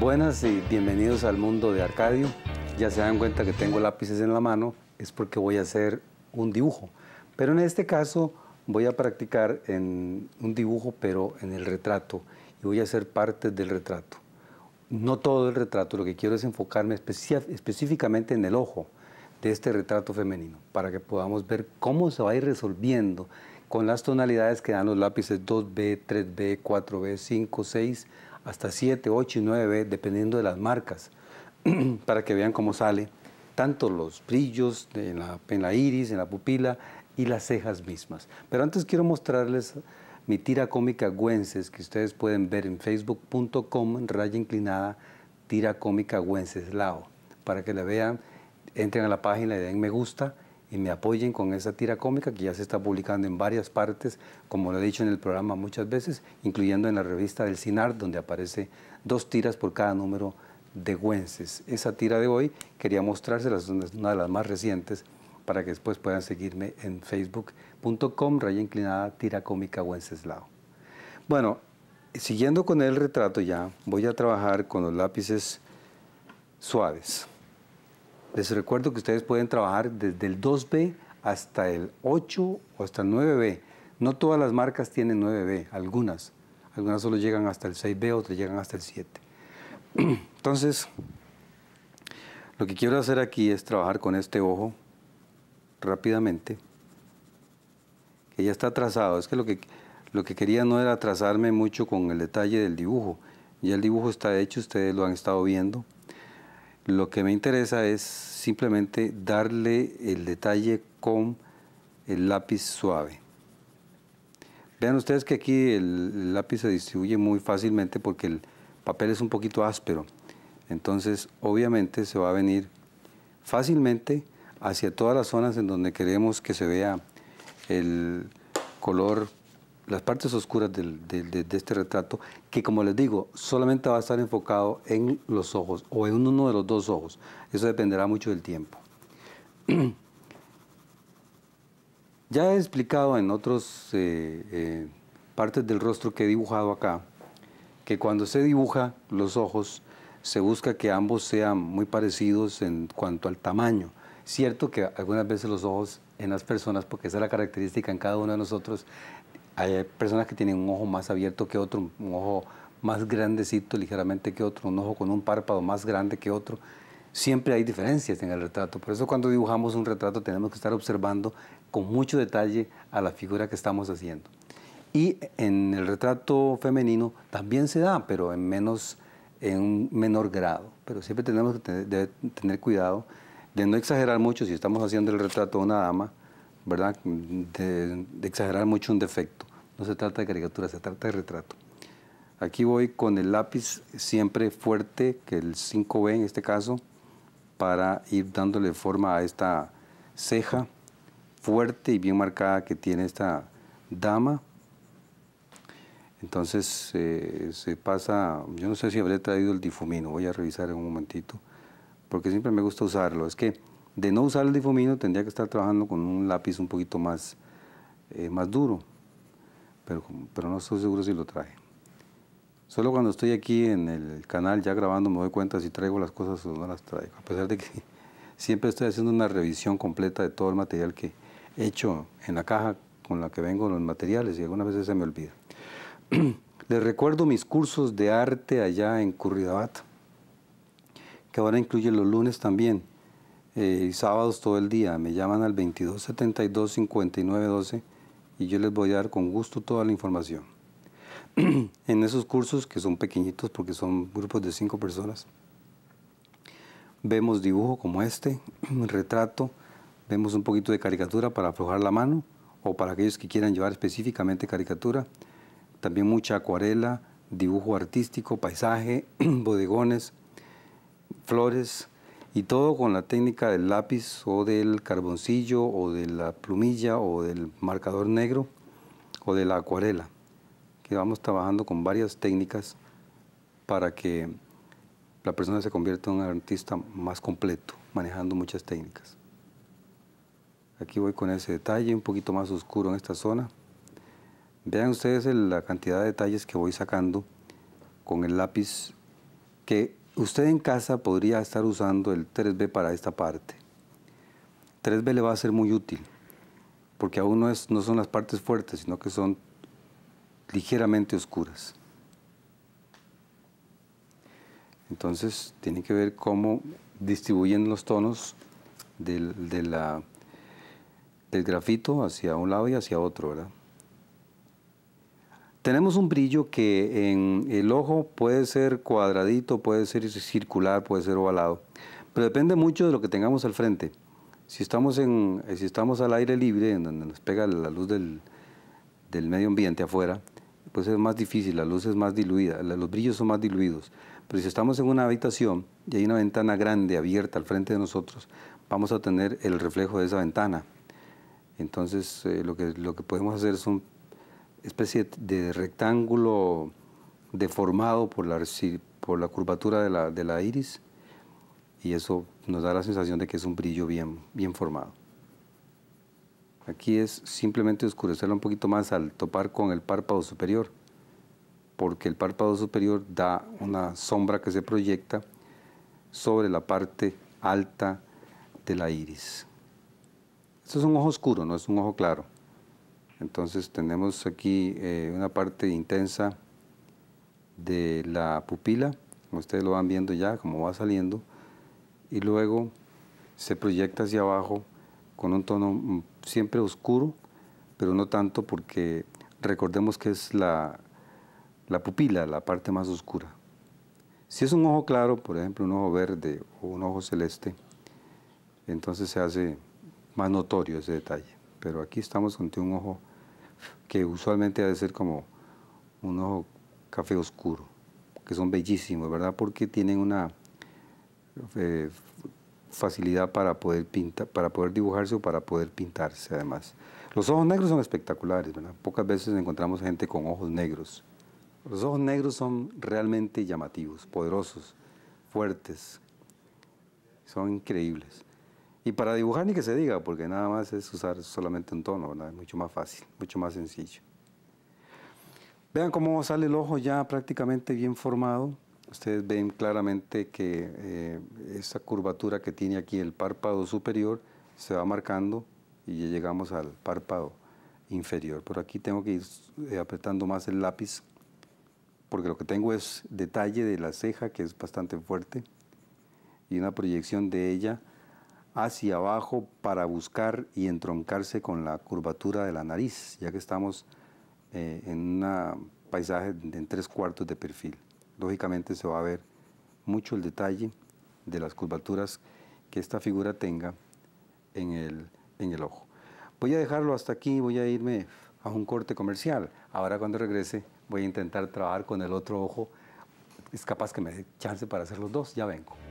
Buenas y bienvenidos al mundo de Arcadio. Ya se dan cuenta que tengo lápices en la mano, es porque voy a hacer un dibujo. Pero en este caso voy a practicar en un dibujo, pero en el retrato. Y voy a hacer parte del retrato. No todo el retrato, lo que quiero es enfocarme específicamente en el ojo de este retrato femenino, para que podamos ver cómo se va a ir resolviendo con las tonalidades que dan los lápices 2B, 3B, 4B, 5, 6, hasta 7, 8 y 9, dependiendo de las marcas, para que vean cómo sale tanto los brillos en la, en iris, en la pupila y las cejas mismas. Pero antes quiero mostrarles mi tira cómica Güences, que ustedes pueden ver en facebook.com, raya inclinada, tira cómica Lao para que la vean, entren a la página y den me gusta y me apoyen con esa tira cómica que ya se está publicando en varias partes, como lo he dicho en el programa muchas veces, incluyendo en la revista del CINAR, donde aparece dos tiras por cada número de Güences. Esa tira de hoy quería mostrárselas, una de las más recientes, para que después puedan seguirme en facebook.com, raya inclinada, tira cómica Wenceslao. Bueno, siguiendo con el retrato ya, voy a trabajar con los lápices suaves. Les recuerdo que ustedes pueden trabajar desde el 2B hasta el 8 o hasta el 9B. No todas las marcas tienen 9B, algunas. Algunas solo llegan hasta el 6B, otras llegan hasta el 7. Entonces, lo que quiero hacer aquí es trabajar con este ojo rápidamente, que ya está trazado. Es que lo que, lo que quería no era trazarme mucho con el detalle del dibujo. Ya el dibujo está hecho, ustedes lo han estado viendo. Lo que me interesa es simplemente darle el detalle con el lápiz suave. Vean ustedes que aquí el lápiz se distribuye muy fácilmente porque el papel es un poquito áspero. Entonces, obviamente, se va a venir fácilmente hacia todas las zonas en donde queremos que se vea el color las partes oscuras de, este retrato, que como les digo, solamente va a estar enfocado en los ojos o en uno de los dos ojos. Eso dependerá mucho del tiempo. ya he explicado en otras eh, eh, partes del rostro que he dibujado acá, que cuando se dibuja los ojos, se busca que ambos sean muy parecidos en cuanto al tamaño. Cierto que algunas veces los ojos en las personas, porque esa es la característica en cada uno de nosotros, hay personas que tienen un ojo más abierto que otro, un ojo más grandecito ligeramente que otro, un ojo con un párpado más grande que otro. Siempre hay diferencias en el retrato. Por eso cuando dibujamos un retrato tenemos que estar observando con mucho detalle a la figura que estamos haciendo. Y en el retrato femenino también se da, pero en, menos, en un menor grado. Pero siempre tenemos que tener, cuidado de no exagerar mucho si estamos haciendo el retrato de una dama, ¿verdad? de exagerar mucho un defecto. No se trata de caricatura, se trata de retrato. Aquí voy con el lápiz siempre fuerte, que el 5B en este caso, para ir dándole forma a esta ceja fuerte y bien marcada que tiene esta dama. Entonces eh, se pasa, yo no sé si habré traído el difumino, voy a revisar en un momentito, porque siempre me gusta usarlo. Es que de no usar el difumino tendría que estar trabajando con un lápiz un poquito más, eh, más duro pero, no estoy seguro si lo traje. Solo cuando estoy aquí en el canal ya grabando me doy cuenta si traigo las cosas o no las traigo. A pesar de que siempre estoy haciendo una revisión completa de todo el material que he hecho en la caja con la que vengo los materiales y algunas veces se me olvida. Les recuerdo mis cursos de arte allá en Curridabat, que ahora incluyen los lunes también eh, y sábados todo el día. Me llaman al 2272 5912 y yo les voy a dar con gusto toda la información. en esos cursos, que son pequeñitos porque son grupos de cinco personas, vemos dibujo como este, retrato, vemos un poquito de caricatura para aflojar la mano o para aquellos que quieran llevar específicamente caricatura, también mucha acuarela, dibujo artístico, paisaje, bodegones, flores, y todo con la técnica del lápiz o del carboncillo o de la plumilla o del marcador negro o de la acuarela, que vamos trabajando con varias técnicas para que la persona se convierta en un artista más completo, manejando muchas técnicas. Aquí voy con ese detalle un poquito más oscuro en esta zona. Vean ustedes la cantidad de detalles que voy sacando con el lápiz que usted en casa podría estar usando el 3B para esta parte. 3B le va a ser muy útil, porque aún no, es, no son las partes fuertes, sino que son ligeramente oscuras. Entonces, tiene que ver cómo distribuyen los tonos del, del grafito hacia un lado y hacia otro, ¿verdad? Tenemos un brillo que en el ojo puede ser cuadradito, puede ser circular, puede ser ovalado, pero depende mucho de lo que tengamos al frente. Si estamos, en, eh, si estamos al aire libre, en donde nos pega la luz del, medio ambiente afuera, pues es más difícil, la luz es más diluida, los brillos son más diluidos. Pero si estamos en una habitación y hay una ventana grande abierta al frente de nosotros, vamos a tener el reflejo de esa ventana. Entonces, eh, lo, que, lo que podemos hacer es un especie de rectángulo deformado por la, por la curvatura de la, iris y eso nos da la sensación de que es un brillo bien, bien formado. Aquí es simplemente oscurecerlo un poquito más al topar con el párpado superior, porque el párpado superior da una sombra que se proyecta sobre la parte alta de la iris. Esto es un ojo oscuro, no es un ojo claro. Entonces tenemos aquí eh, una parte intensa de la pupila, como ustedes lo van viendo ya, como va saliendo, y luego se proyecta hacia abajo con un tono mm, siempre oscuro, pero no tanto porque recordemos que es la, la pupila la parte más oscura. Si es un ojo claro, por ejemplo, un ojo verde o un ojo celeste, entonces se hace más notorio ese detalle. Pero aquí estamos ante un ojo que usualmente ha de ser como un ojo café oscuro, que son bellísimos, ¿verdad? Porque tienen una eh, facilidad para poder pintar, para poder dibujarse o para poder pintarse además. Los ojos negros son espectaculares, ¿verdad? Pocas veces encontramos gente con ojos negros. Los ojos negros son realmente llamativos, poderosos, fuertes, son increíbles. Y para dibujar ni que se diga, porque nada más es usar solamente un tono, ¿verdad? Es mucho más fácil, mucho más sencillo. Vean cómo sale el ojo ya prácticamente bien formado. Ustedes ven claramente que eh, esa curvatura que tiene aquí el párpado superior se va marcando y ya llegamos al párpado inferior. Por aquí tengo que ir eh, apretando más el lápiz porque lo que tengo es detalle de la ceja que es bastante fuerte y una proyección de ella hacia abajo para buscar y entroncarse con la curvatura de la nariz, ya que estamos eh, en un paisaje en tres cuartos de perfil. Lógicamente se va a ver mucho el detalle de las curvaturas que esta figura tenga en el, en el ojo. Voy a dejarlo hasta aquí, voy a irme a un corte comercial. Ahora cuando regrese voy a intentar trabajar con el otro ojo. Es capaz que me dé chance para hacer los dos, ya vengo.